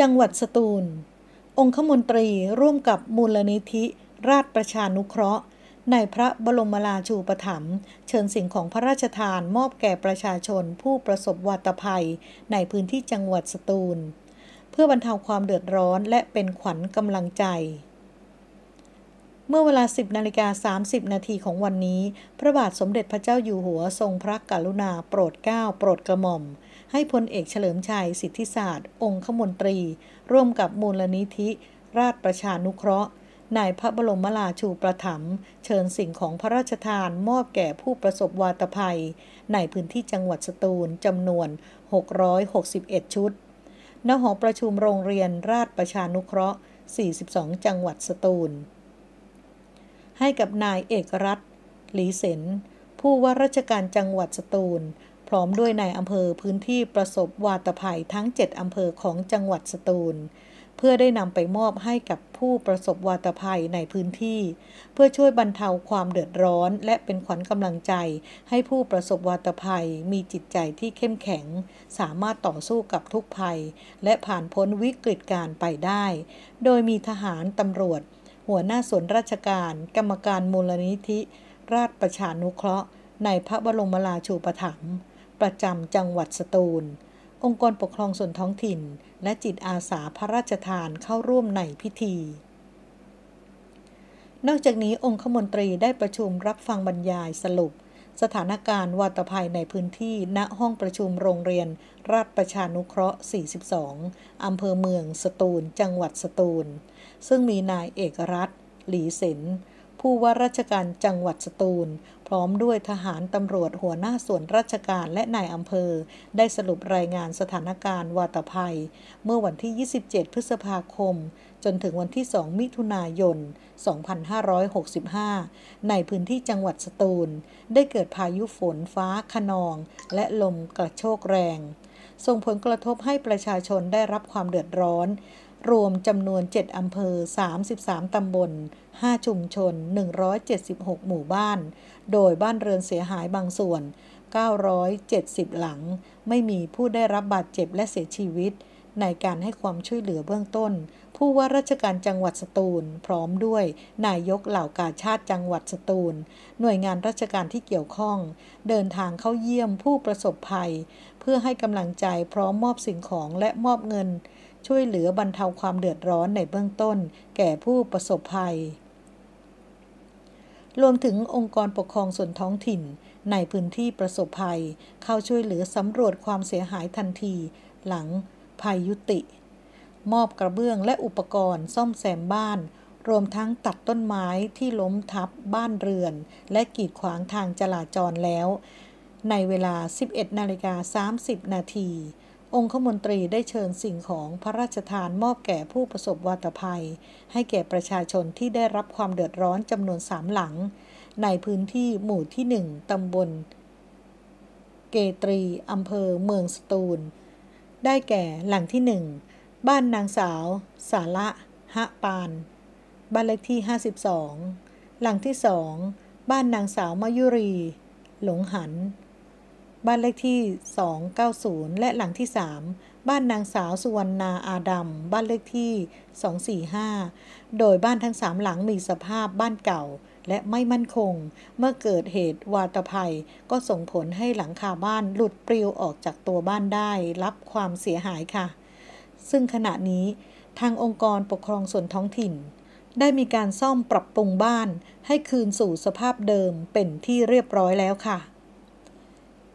จังหวัดสตูล องคมนตรีร่วมกับมูลนิธิ ราชประชานุเคราะห์ ในพระบรมราชูปถัมภ์เชิญสิ่งของพระราชทานมอบแก่ประชาชน ผู้ประสบวัตภัย ในพื้นที่จังหวัดสตูล เพื่อบรรเทาความเดือดร้อนและเป็นขวัญกำลังใจเมื่อเวลา 10 นาฬิกา 30 นาทีของวันนี้ พระบาทสมเด็จพระเจ้าอยู่หัวทรงพระกรุณาโปรดเกล้าโปรดกระหม่อม ให้พลเอกเฉลิมชัยสิทธิศาสตร์ องค์ขมนตรี ร่วมกับมูลนิธิ ราชประชานุเคราะห์ นายพระบรมราชูประถมเชิญสิ่งของพระราชทาน มอบแก่ผู้ประสบวาตภัยในพื้นที่จังหวัดสตูลจำนวน 661 ชุด ณหอประชุมโรงเรียนราชประชานุเคราะห์ 42 จังหวัดสตูลให้กับนายเอกรัตหลีเสนผู้ว่าราชการจังหวัดสตูล พร้อมด้วยนายอำเภอพื้นที่ประสบวาตภัยทั้ง 7 อำเภอของจังหวัดสตูล เพื่อได้นำไปมอบให้กับผู้ประสบวาตภัยในพื้นที่ เพื่อช่วยบรรเทาความเดือดร้อนและเป็นขวัญกำลังใจ ให้ผู้ประสบวาตภัยมีจิตใจที่เข้มแข็ง สามารถต่อสู้กับทุกภัย และผ่านพ้นวิกฤตการไปได้ โดยมีทหารตำรวจหัวหน้าส่วนราชการ กรรมการมูลนิธิ ราชประชานุเคราะห์ ในพระบรมราชูปถัมภ์ประจำจังหวัดสตูล องค์กรปกครองส่วนท้องถิ่น และจิตอาสาพระราชทานเข้าร่วมในพิธี นอกจากนี้องคมนตรีได้ประชุมรับฟังบรรยายสรุปสถานการณ์วาตภัยในพื้นที่ ณห้องประชุมโรงเรียนราชประชานุเคราะห์ 42 อำเภอเมืองสตูล จังหวัดสตูล ซึ่งมีนายเอกรัฐ หลีสินผู้ว่าราชการจังหวัดสตูล พร้อมด้วยทหารตำรวจหัวหน้าส่วนราชการและนายอำเภอ ได้สรุปรายงานสถานการณ์ วาตภัย เมื่อวันที่ 27 พฤษภาคม จนถึงวันที่ 2 มิถุนายน 2565 ในพื้นที่จังหวัดสตูล ได้เกิดพายุฝนฟ้าขนอง และลมกระโชกแรง ส่งผลกระทบให้ประชาชนได้รับความเดือดร้อนรวมจำนวน 7 อำเภอ 33 ตำบล 5 ชุมชน 176 หมู่บ้าน โดยบ้านเรือนเสียหายบางส่วน 970 หลัง ไม่มีผู้ได้รับบาดเจ็บและเสียชีวิต ในการให้ความช่วยเหลือเบื้องต้น ผู้ว่าราชการจังหวัดสตูล พร้อมด้วยนายกเหล่ากาชาติจังหวัดสตูล หน่วยงานราชการที่เกี่ยวข้อง เดินทางเข้าเยี่ยมผู้ประสบภัย เพื่อให้กำลังใจ พร้อมมอบสิ่งของและมอบเงินช่วยเหลือบรรเทาความเดือดร้อนในเบื้องต้นแก่ผู้ประสบภัย รวมถึงองค์กรปกครองส่วนท้องถิ่น ในพื้นที่ประสบภัย เข้าช่วยเหลือสำรวจความเสียหายทันที หลังภัยยุติ มอบกระเบื้องและอุปกรณ์ซ่อมแซมบ้าน รวมทั้งตัดต้นไม้ที่ล้มทับบ้านเรือน และกีดขวางทางจราจรแล้ว ในเวลา 11 นาฬิกา30 นาทีองคมนตรีได้เชิญสิ่งของพระราชทานมอบแก่ผู้ประสบวาตภัย ให้แก่ประชาชนที่ได้รับความเดือดร้อนจำนวนสามหลัง ในพื้นที่หมู่ที่หนึ่งตำบล เกตรีอำเภอเมืองสตูล ได้แก่หลังที่หนึ่งบ้านนางสาว สาระฮะปานบ้านเลขที่52 หลังที่สองบ้านนางสาวมายุรี หลงหันบ้านเลขที่ 290 และหลังที่ 3 บ้านนางสาวสุวรรณาอาดัม บ้านเลขที่ 245 โดยบ้านทั้งสามหลังมีสภาพบ้านเก่าและไม่มั่นคง เมื่อเกิดเหตุวาตภัยก็ส่งผลให้หลังคาบ้านหลุดปลิวออกจากตัวบ้านได้รับความเสียหายค่ะ ซึ่งขณะนี้ทางองค์กรปกครองส่วนท้องถิ่น ได้มีการซ่อมปรับปรุงบ้านให้คืนสู่สภาพเดิมเป็นที่เรียบร้อยแล้วค่ะ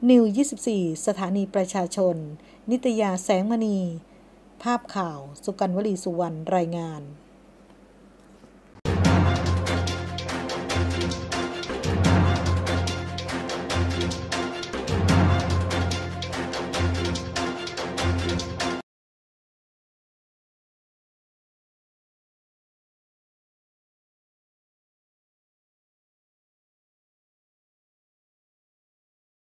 นิว 24 สถานีประชาชน นิตยาแสงมณี ภาพข่าวสุกันวลีสุวรรณรายงาน